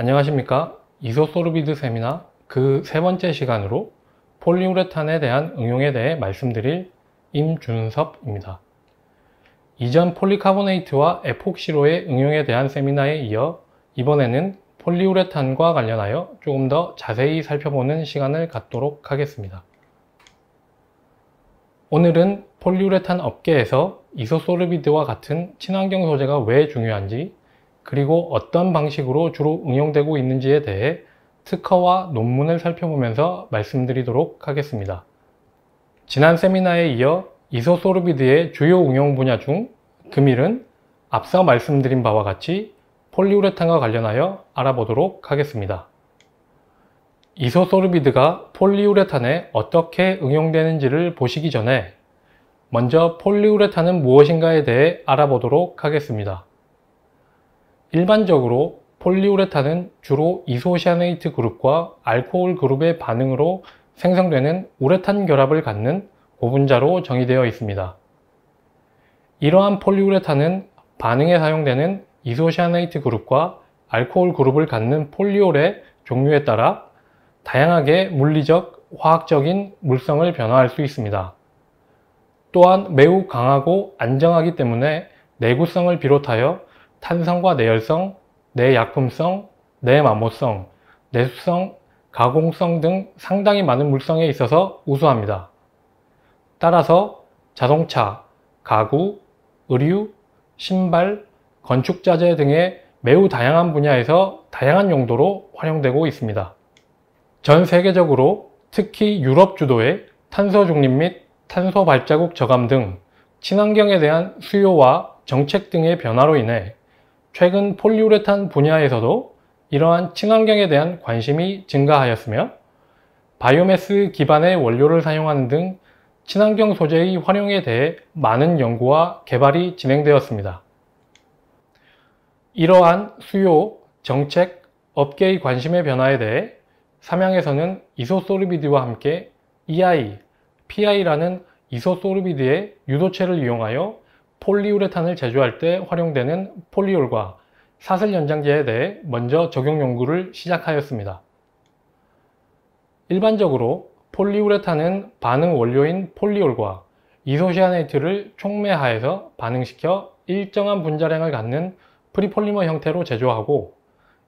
안녕하십니까 이소소르비드 세미나 그 세 번째 시간으로 폴리우레탄에 대한 응용에 대해 말씀드릴 임준섭입니다. 이전 폴리카보네이트와 에폭시로의 응용에 대한 세미나에 이어 이번에는 폴리우레탄과 관련하여 조금 더 자세히 살펴보는 시간을 갖도록 하겠습니다. 오늘은 폴리우레탄 업계에서 이소소르비드와 같은 친환경 소재가 왜 중요한지 그리고 어떤 방식으로 주로 응용되고 있는지에 대해 특허와 논문을 살펴보면서 말씀드리도록 하겠습니다. 지난 세미나에 이어 이소소르비드의 주요 응용 분야 중 금일은 앞서 말씀드린 바와 같이 폴리우레탄과 관련하여 알아보도록 하겠습니다. 이소소르비드가 폴리우레탄에 어떻게 응용되는지를 보시기 전에 먼저 폴리우레탄은 무엇인가에 대해 알아보도록 하겠습니다. 일반적으로 폴리우레탄은 주로 이소시아네이트 그룹과 알코올 그룹의 반응으로 생성되는 우레탄 결합을 갖는 고분자로 정의되어 있습니다. 이러한 폴리우레탄은 반응에 사용되는 이소시아네이트 그룹과 알코올 그룹을 갖는 폴리올의 종류에 따라 다양하게 물리적, 화학적인 물성을 변화할 수 있습니다. 또한 매우 강하고 안정하기 때문에 내구성을 비롯하여 탄성과 내열성, 내약품성, 내마모성, 내수성, 가공성 등 상당히 많은 물성에 있어서 우수합니다. 따라서 자동차, 가구, 의류, 신발, 건축자재 등의 매우 다양한 분야에서 다양한 용도로 활용되고 있습니다. 전 세계적으로 특히 유럽 주도의 탄소 중립 및 탄소 발자국 저감 등 친환경에 대한 수요와 정책 등의 변화로 인해 최근 폴리우레탄 분야에서도 이러한 친환경에 대한 관심이 증가하였으며 바이오매스 기반의 원료를 사용하는 등 친환경 소재의 활용에 대해 많은 연구와 개발이 진행되었습니다. 이러한 수요, 정책, 업계의 관심의 변화에 대해 삼양에서는 이소소르비드와 함께 EI, PI라는 이소소르비드의 유도체를 이용하여 폴리우레탄을 제조할 때 활용되는 폴리올과 사슬 연장제에 대해 먼저 적용 연구를 시작하였습니다. 일반적으로 폴리우레탄은 반응 원료인 폴리올과 이소시아네이트를 촉매하에서 반응시켜 일정한 분자량을 갖는 프리폴리머 형태로 제조하고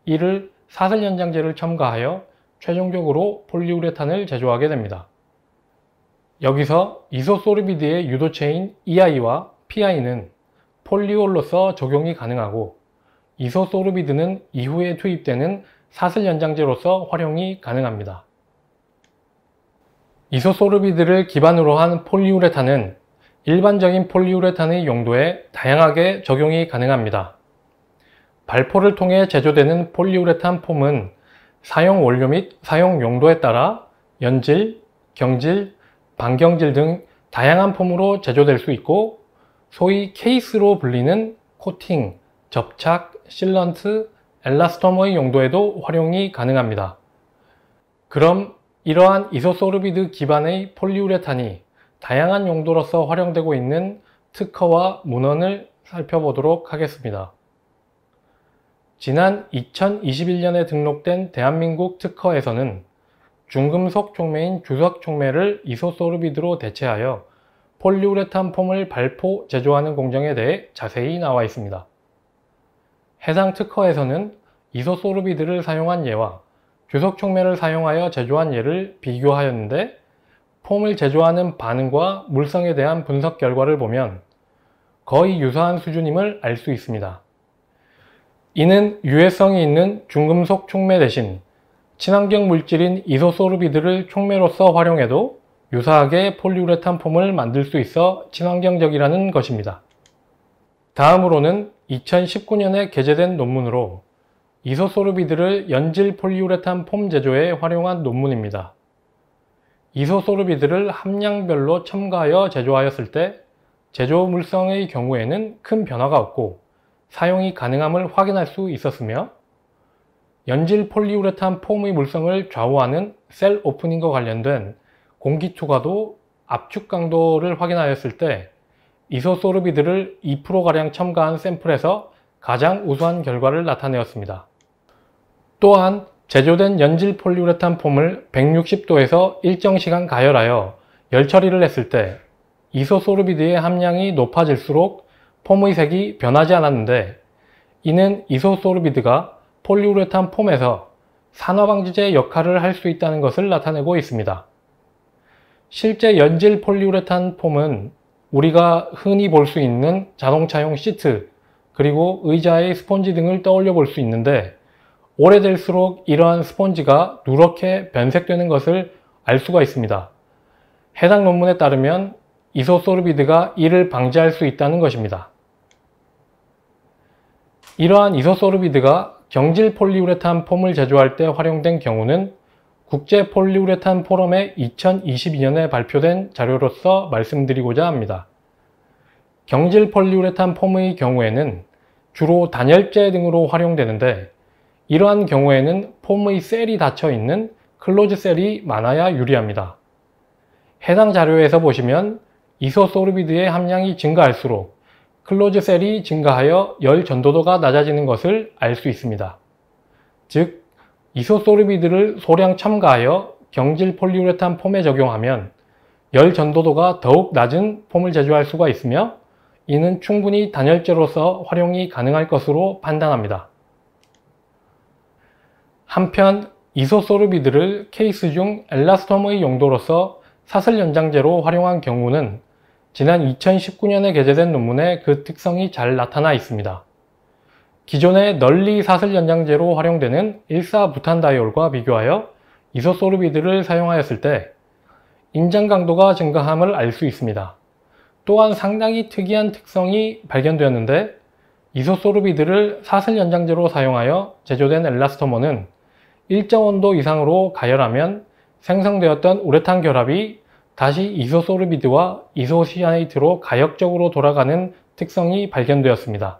이를 사슬 연장제를 첨가하여 최종적으로 폴리우레탄을 제조하게 됩니다. 여기서 이소소르비드의 유도체인 EI와 PI는 폴리올로서 적용이 가능하고 이소소르비드는 이후에 투입되는 사슬 연장제로서 활용이 가능합니다. 이소소르비드를 기반으로 한 폴리우레탄은 일반적인 폴리우레탄의 용도에 다양하게 적용이 가능합니다. 발포를 통해 제조되는 폴리우레탄 폼은 사용 원료 및 사용 용도에 따라 연질, 경질, 반경질 등 다양한 폼으로 제조될 수 있고 소위 케이스로 불리는 코팅, 접착, 실런트, 엘라스터머의 용도에도 활용이 가능합니다. 그럼 이러한 이소소르비드 기반의 폴리우레탄이 다양한 용도로서 활용되고 있는 특허와 문헌을 살펴보도록 하겠습니다. 지난 2021년에 등록된 대한민국 특허에서는 중금속 촉매인 주석 촉매를 이소소르비드로 대체하여 폴리우레탄 폼을 발포 제조하는 공정에 대해 자세히 나와 있습니다. 해상 특허에서는 이소소르비드를 사용한 예와 규석촉매를 사용하여 제조한 예를 비교하였는데 폼을 제조하는 반응과 물성에 대한 분석 결과를 보면 거의 유사한 수준임을 알 수 있습니다. 이는 유해성이 있는 중금속 촉매 대신 친환경 물질인 이소소르비드를 촉매로서 활용해도 유사하게 폴리우레탄 폼을 만들 수 있어 친환경적이라는 것입니다. 다음으로는 2019년에 게재된 논문으로 이소소르비드를 연질 폴리우레탄 폼 제조에 활용한 논문입니다. 이소소르비드를 함량별로 첨가하여 제조하였을 때 제조 물성의 경우에는 큰 변화가 없고 사용이 가능함을 확인할 수 있었으며 연질 폴리우레탄 폼의 물성을 좌우하는 셀 오프닝과 관련된 공기 투과도 압축 강도를 확인하였을 때 이소소르비드를 2%가량 첨가한 샘플에서 가장 우수한 결과를 나타내었습니다. 또한 제조된 연질 폴리우레탄 폼을 160도에서 일정 시간 가열하여 열 처리를 했을 때 이소소르비드의 함량이 높아질수록 폼의 색이 변하지 않았는데 이는 이소소르비드가 폴리우레탄 폼에서 산화방지제 역할을 할 수 있다는 것을 나타내고 있습니다. 실제 연질 폴리우레탄 폼은 우리가 흔히 볼 수 있는 자동차용 시트 그리고 의자의 스펀지 등을 떠올려 볼 수 있는데 오래될수록 이러한 스펀지가 누렇게 변색되는 것을 알 수가 있습니다. 해당 논문에 따르면 이소소르비드가 이를 방지할 수 있다는 것입니다. 이러한 이소소르비드가 경질 폴리우레탄 폼을 제조할 때 활용된 경우는 국제 폴리우레탄 포럼의 2022년에 발표된 자료로서 말씀드리고자 합니다. 경질 폴리우레탄 폼의 경우에는 주로 단열재 등으로 활용되는데 이러한 경우에는 폼의 셀이 닫혀 있는 클로즈 셀이 많아야 유리합니다. 해당 자료에서 보시면 이소소르비드의 함량이 증가할수록 클로즈 셀이 증가하여 열 전도도가 낮아지는 것을 알 수 있습니다. 즉 이소소르비드를 소량 첨가하여 경질 폴리우레탄 폼에 적용하면 열 전도도가 더욱 낮은 폼을 제조할 수가 있으며 이는 충분히 단열재로서 활용이 가능할 것으로 판단합니다. 한편 이소소르비드를 케이스 중 엘라스톰의 용도로서 사슬 연장제로 활용한 경우는 지난 2019년에 게재된 논문에 그 특성이 잘 나타나 있습니다. 기존의 널리 사슬 연장제로 활용되는 1사부탄 다이올과 비교하여 이소소르비드를 사용하였을 때 인장 강도가 증가함을 알 수 있습니다. 또한 상당히 특이한 특성이 발견되었는데 이소소르비드를 사슬 연장제로 사용하여 제조된 엘라스토머는 일정 온도 이상으로 가열하면 생성되었던 우레탄 결합이 다시 이소소르비드와 이소시아네이트로 가역적으로 돌아가는 특성이 발견되었습니다.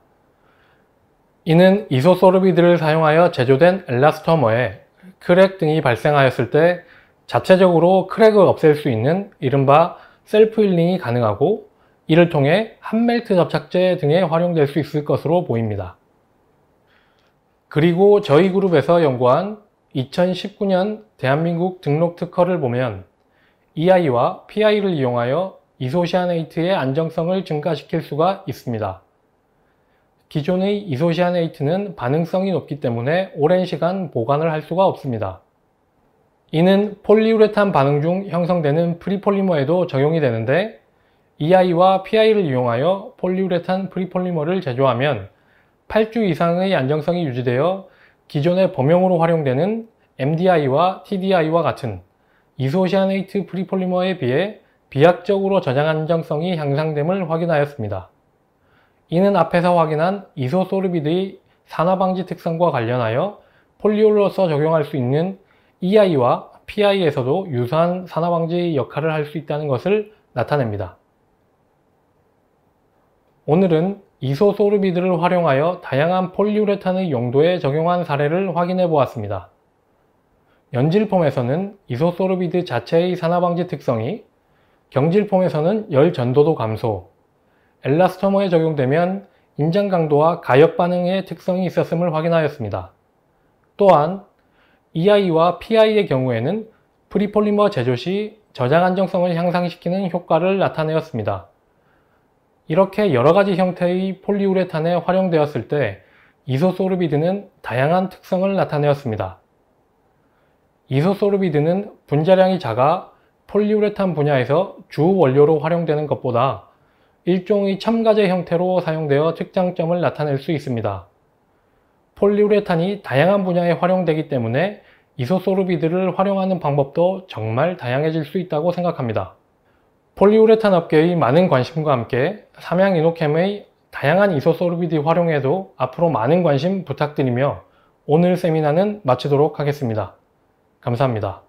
이는 이소소르비드를 사용하여 제조된 엘라스터머에 크랙 등이 발생하였을 때 자체적으로 크랙을 없앨 수 있는 이른바 셀프 힐링이 가능하고 이를 통해 한멜트 접착제 등에 활용될 수 있을 것으로 보입니다. 그리고 저희 그룹에서 연구한 2019년 대한민국 등록 특허를 보면 EI와 PI를 이용하여 이소시아네이트의 안정성을 증가시킬 수가 있습니다. 기존의 이소시아네이트는 반응성이 높기 때문에 오랜 시간 보관을 할 수가 없습니다. 이는 폴리우레탄 반응 중 형성되는 프리폴리머에도 적용이 되는데 EI와 PI를 이용하여 폴리우레탄 프리폴리머를 제조하면 8주 이상의 안정성이 유지되어 기존의 범용으로 활용되는 MDI와 TDI와 같은 이소시아네이트 프리폴리머에 비해 비약적으로 저장 안정성이 향상됨을 확인하였습니다. 이는 앞에서 확인한 이소소르비드의 산화방지 특성과 관련하여 폴리올로서 적용할 수 있는 EI와 PI에서도 유사한 산화방지 의 역할을 할 수 있다는 것을 나타냅니다. 오늘은 이소소르비드를 활용하여 다양한 폴리우레탄의 용도에 적용한 사례를 확인해 보았습니다. 연질폼에서는 이소소르비드 자체의 산화방지 특성이 경질폼에서는 열 전도도 감소, 엘라스터머에 적용되면 인장 강도와 가역 반응의 특성이 있었음을 확인하였습니다. 또한 EI와 PI의 경우에는 프리폴리머 제조 시 저장 안정성을 향상시키는 효과를 나타내었습니다. 이렇게 여러가지 형태의 폴리우레탄에 활용되었을 때 이소소르비드는 다양한 특성을 나타내었습니다. 이소소르비드는 분자량이 작아 폴리우레탄 분야에서 주 원료로 활용되는 것보다 일종의 첨가제 형태로 사용되어 특장점을 나타낼 수 있습니다. 폴리우레탄이 다양한 분야에 활용되기 때문에 이소소르비드를 활용하는 방법도 정말 다양해질 수 있다고 생각합니다. 폴리우레탄 업계의 많은 관심과 함께 삼양이노캠의 다양한 이소소르비드 활용에도 앞으로 많은 관심 부탁드리며 오늘 세미나는 마치도록 하겠습니다. 감사합니다.